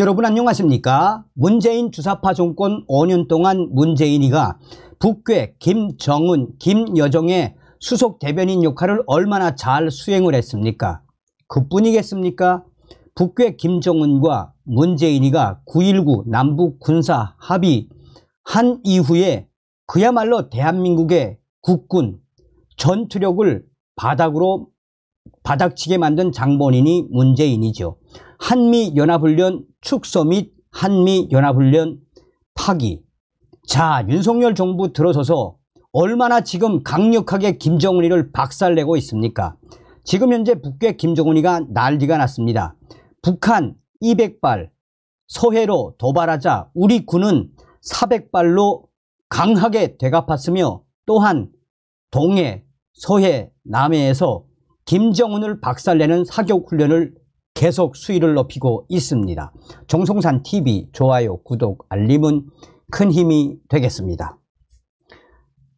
여러분 안녕하십니까? 문재인 주사파 정권 5년 동안 문재인이가 북괴 김정은, 김여정의 수석 대변인 역할을 얼마나 잘 수행을 했습니까? 그뿐이겠습니까? 북괴 김정은과 문재인이가 9.19 남북 군사 합의 한 이후에 그야말로 대한민국의 국군 전투력을 바닥으로 바닥치게 만든 장본인이 문재인이죠. 한미연합훈련 축소 및 한미연합훈련 파기. 자, 윤석열 정부 들어서서 얼마나 지금 강력하게 김정은이를 박살내고 있습니까? 지금 현재 북괴 김정은이가 난리가 났습니다. 북한 200발, 서해로 도발하자 우리 군은 400발로 강하게 대갚았으며 또한 동해, 서해, 남해에서 김정은을 박살내는 사격훈련을 계속 수위를 높이고 있습니다. 정성산 TV 좋아요, 구독, 알림은 큰 힘이 되겠습니다.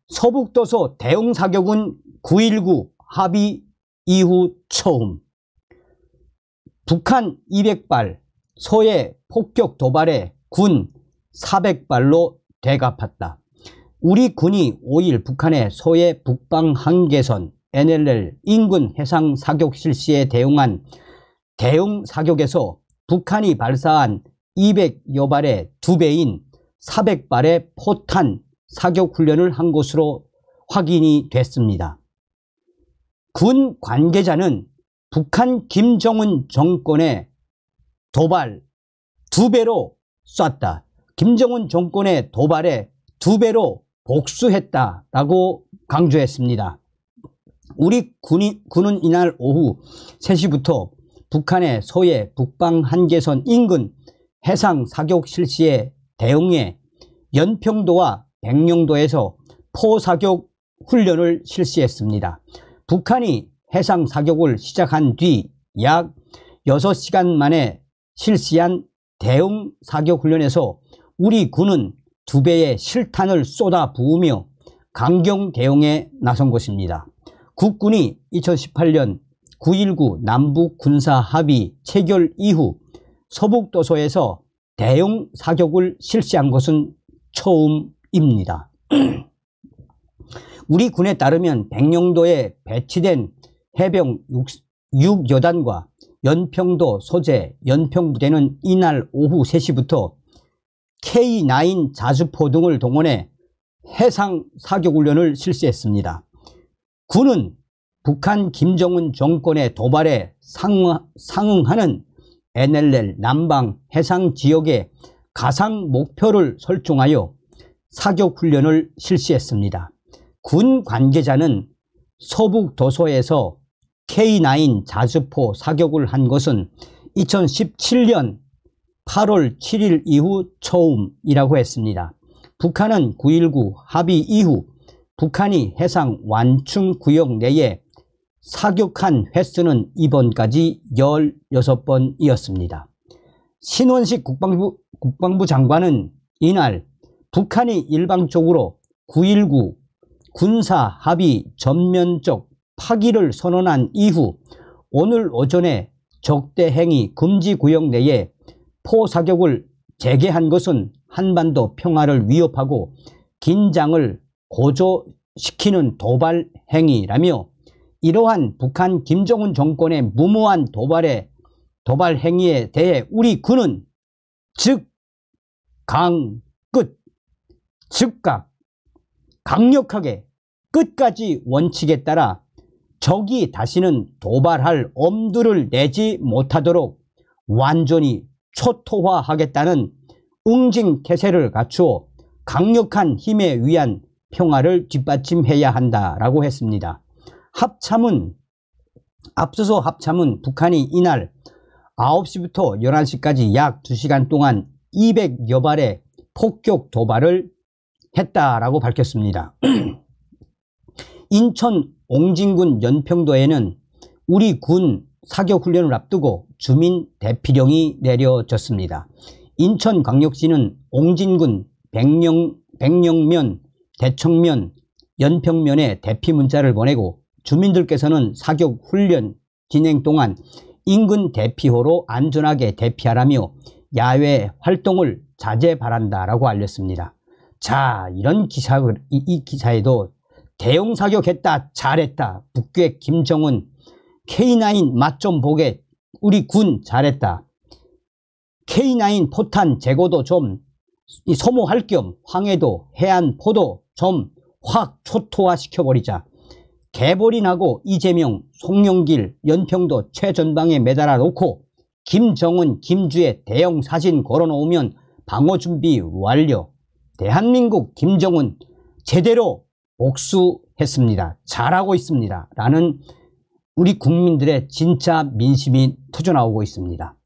서북도서 대응사격은 9.19 합의 이후 처음 북한 200발, 서해 폭격 도발에 군 400발로 대갚았다 우리 군이 5일 북한의 서해 북방 한계선 NLL 인근 해상 사격 실시에 대응한 대응 사격에서 북한이 발사한 200여 발의 2배인 400발의 포탄 사격 훈련을 한 것으로 확인이 됐습니다. 군 관계자는 북한 김정은 정권의 도발 2 배로 쐈다. 김정은 정권의 도발에 2 배로 복수했다라고 강조했습니다. 우리 군이, 군은 이날 오후 3시부터 북한의 소해 북방 한계선 인근 해상 사격 실시에 대응해 연평도와 백령도에서 포사격 훈련을 실시했습니다. 북한이 해상 사격을 시작한 뒤 약 6시간 만에 실시한 대응 사격 훈련에서 우리 군은 두 배의 실탄을 쏟아 부으며 강경 대응에 나선 것입니다. 국군이 2018년 9.19 남북 군사 합의 체결 이후 서북도서에서 대용 사격을 실시한 것은 처음입니다. 우리 군에 따르면 백령도에 배치된 해병 6, 여단과 연평도 소재 연평부대는 이날 오후 3시부터 K9 자주포 등을 동원해 해상 사격훈련을 실시했습니다. 군은 북한 김정은 정권의 도발에 상응하는 NLL 남방 해상 지역에 가상 목표를 설정하여 사격 훈련을 실시했습니다. 군 관계자는 서북 도서에서 K9 자주포 사격을 한 것은 2017년 8월 7일 이후 처음이라고 했습니다. 북한은 9.19 합의 이후 북한이 해상 완충 구역 내에 사격한 횟수는 이번까지 16번이었습니다. 신원식 국방부, 국방부 장관은 이날 북한이 일방적으로 9.19 군사 합의 전면적 파기를 선언한 이후 오늘 오전에 적대행위 금지 구역 내에 포사격을 재개한 것은 한반도 평화를 위협하고 긴장을 고조시키는 도발 행위라며 이러한 북한 김정은 정권의 무모한 도발에 도발 행위에 대해 우리 군은 즉 강 끝 즉각 강력하게 끝까지 원칙에 따라 적이 다시는 도발할 엄두를 내지 못하도록 완전히 초토화하겠다는 웅징태세를 갖추어 강력한 힘에 의한 평화를 뒷받침해야 한다라고 했습니다. 합참은 앞서서 합참은 북한이 이날 9시부터 11시까지 약 2시간 동안 200여 발의 폭격 도발을 했다라고 밝혔습니다. 인천 옹진군 연평도에는 우리 군 사격훈련을 앞두고 주민 대피령이 내려졌습니다. 인천광역시는 옹진군 백령, 백령면, 대청면, 연평면에 대피 문자를 보내고 주민들께서는 사격 훈련 진행 동안 인근 대피호로 안전하게 대피하라며 야외 활동을 자제 바란다라고 알렸습니다. 자, 이런 기사, 이, 이 기사에도 대형 사격했다, 잘했다, 북괴 김정은, K9 맛 좀 보게, 우리 군 잘했다, K9 포탄 재고도 좀 소모할 겸 황해도, 해안 포도 좀 확 초토화시켜버리자. 개벌이 나고 이재명, 송영길, 연평도 최전방에 매달아 놓고 김정은, 김주의 대형 사진 걸어놓으면 방어 준비 완료. 대한민국 김정은 제대로 복수했습니다. 잘하고 있습니다. 라는 우리 국민들의 진짜 민심이 터져나오고 있습니다.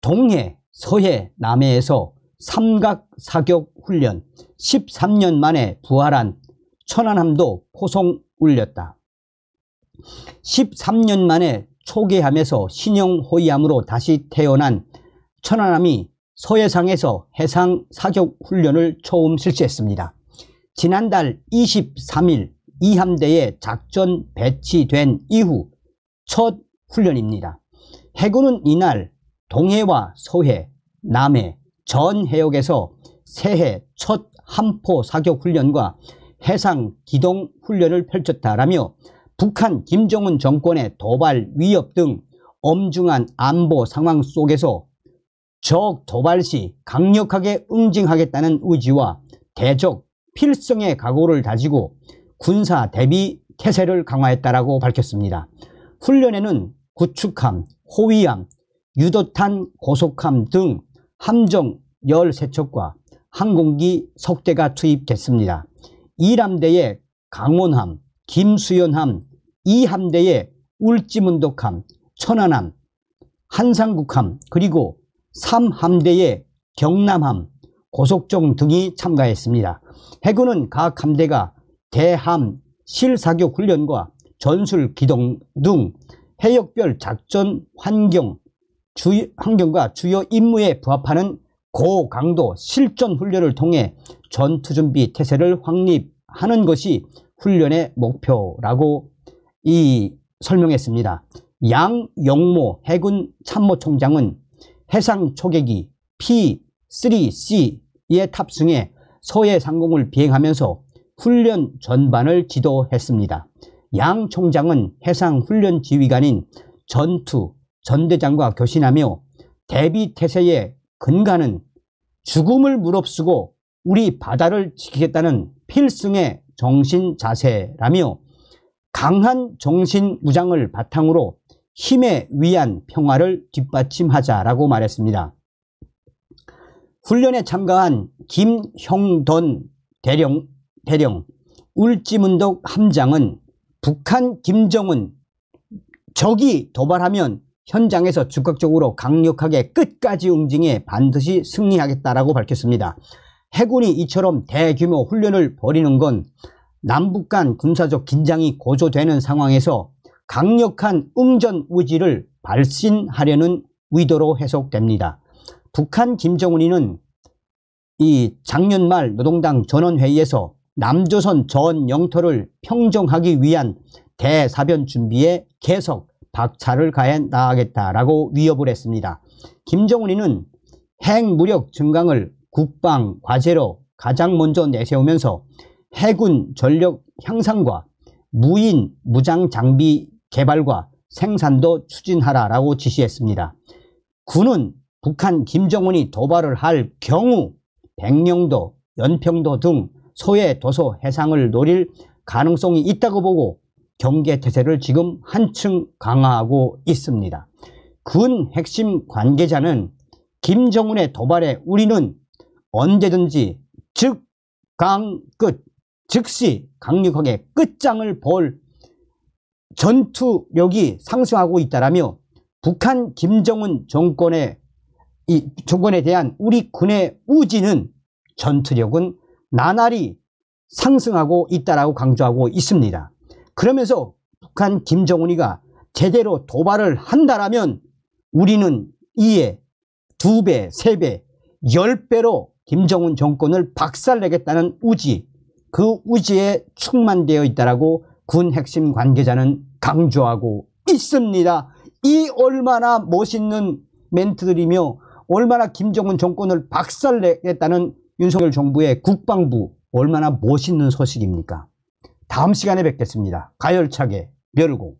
동해, 서해, 남해에서 삼각사격 훈련 13년 만에 부활한 천안함도 포송 울렸다. 13년 만에 초계함에서 신형호위함으로 다시 태어난 천안함이 서해상에서 해상 사격 훈련을 처음 실시했습니다. 지난달 23일 이함대에 작전 배치된 이후 첫 훈련입니다. 해군은 이날 동해와 서해, 남해, 전 해역에서 새해 첫 함포 사격 훈련과 해상 기동 훈련을 펼쳤다라며 북한 김정은 정권의 도발 위협 등 엄중한 안보 상황 속에서 적 도발 시 강력하게 응징하겠다는 의지와 대적 필승의 각오를 다지고 군사 대비 태세를 강화했다라고 밝혔습니다. 훈련에는 구축함, 호위함, 유도탄 고속함 등 함정 13척과 항공기 석대가 투입됐습니다. 이함대의 강원함, 김수연함, 이함대의 울지문독함, 천안함, 한상국함, 그리고 삼함대의 경남함, 고속정 등이 참가했습니다. 해군은 각 함대가 대함, 실사격 훈련과 전술 기동 등 해역별 작전 환경, 주, 환경과 주요 임무에 부합하는 고강도 실전 훈련을 통해 전투 준비 태세를 확립하는 것이 훈련의 목표라고 이 설명했습니다. 양영모 해군 참모총장은 해상 초계기 P3C에 탑승해 서해 상공을 비행하면서 훈련 전반을 지도했습니다. 양 총장은 해상 훈련 지휘관인 전투 전대장과 교신하며 대비 태세의 근간은 죽음을 무릅쓰고 우리 바다를 지키겠다는 필승의 정신 자세라며 강한 정신 무장을 바탕으로 힘에 위한 평화를 뒷받침하자라고 말했습니다. 훈련에 참가한 김형돈 대령, 대령 울지문덕 함장은 북한 김정은 적이 도발하면 현장에서 즉각적으로 강력하게 끝까지 응징해 반드시 승리하겠다라고 밝혔습니다. 해군이 이처럼 대규모 훈련을 벌이는 건 남북 간 군사적 긴장이 고조되는 상황에서 강력한 음전 우지를 발신하려는 의도로 해석됩니다. 북한 김정은이는 이 작년 말 노동당 전원회의에서 남조선 전 영토를 평정하기 위한 대사변 준비에 계속 박차를 가해 나가겠다라고 위협을 했습니다. 김정은이는 핵무력 증강을 국방, 과제로 가장 먼저 내세우면서 해군 전력 향상과 무인 무장 장비 개발과 생산도 추진하라라고 지시했습니다. 군은 북한 김정은이 도발을 할 경우 백령도, 연평도 등 소해 도서 해상을 노릴 가능성이 있다고 보고 경계태세를 지금 한층 강화하고 있습니다. 군 핵심 관계자는 김정은의 도발에 우리는 언제든지 즉 강 끝 즉시 강력하게 끝장을 볼 전투력이 상승하고 있다라며 북한 김정은 정권의 이 정권에 대한 우리 군의 우지는 전투력은 나날이 상승하고 있다라고 강조하고 있습니다. 그러면서 북한 김정은이가 제대로 도발을 한다라면 우리는 이에 두 배, 세 배, 열 배로 김정은 정권을 박살내겠다는 우지 그 우지에 충만되어 있다라고 군 핵심 관계자는 강조하고 있습니다. 이 얼마나 멋있는 멘트들이며 얼마나 김정은 정권을 박살내겠다는 윤석열 정부의 국방부 얼마나 멋있는 소식입니까? 다음 시간에 뵙겠습니다. 가열차게 멸공